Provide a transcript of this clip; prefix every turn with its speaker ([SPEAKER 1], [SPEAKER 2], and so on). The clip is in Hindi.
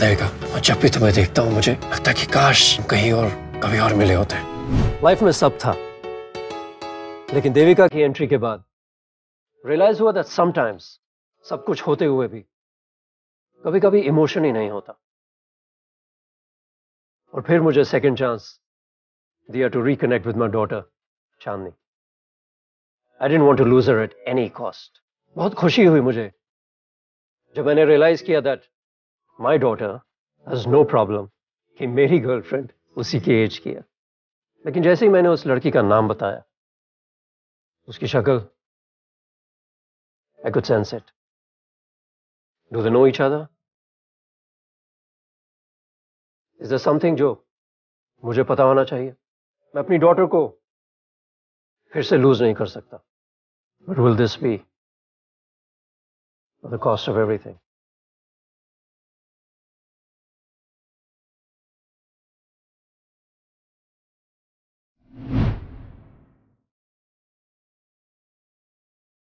[SPEAKER 1] रहेगा और जब भी तुम्हें देखता हूँ मुझे लगता है कि काश कहीं और कभी और मिले होते लाइफ में सब था लेकिन देविका की एंट्री के बाद रियलाइज हुआ दैट समटाइम्स सब कुछ होते हुए भी कभी कभी इमोशन
[SPEAKER 2] ही नहीं होता और फिर मुझे सेकेंड चांस
[SPEAKER 1] दिया to reconnect with my daughter Chandni I didn't want to lose at any cost बहुत खुशी हुई मुझे जब मैंने रियलाइज किया that my daughter has no problem कि मेरी गर्लफ्रेंड उसी के एज की है
[SPEAKER 3] लेकिन जैसे ही मैंने उस लड़की का नाम बताया उसकी शक्ल I could sense it do the know each other is the something जो मुझे पता होना चाहिए मैं अपनी डॉटर को फिर से लूज नहीं कर सकता but will this be the cost of everything